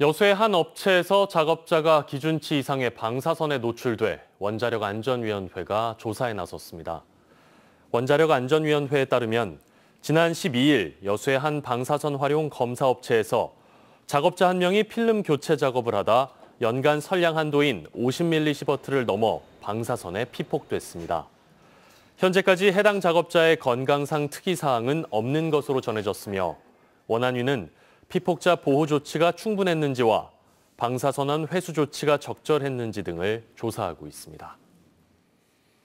여수의 한 업체에서 작업자가 기준치 이상의 방사선에 노출돼 원자력 안전위원회가 조사에 나섰습니다. 원자력 안전위원회에 따르면 지난 12일 여수의 한 방사선 활용 검사 업체에서 작업자 한 명이 필름 교체 작업을 하다 연간 선량 한도인 50mS를 넘어 방사선에 피폭됐습니다. 현재까지 해당 작업자의 건강상 특이 사항은 없는 것으로 전해졌으며 원안위는 피폭자 보호 조치가 충분했는지와 방사선언 회수 조치가 적절했는지 등을 조사하고 있습니다.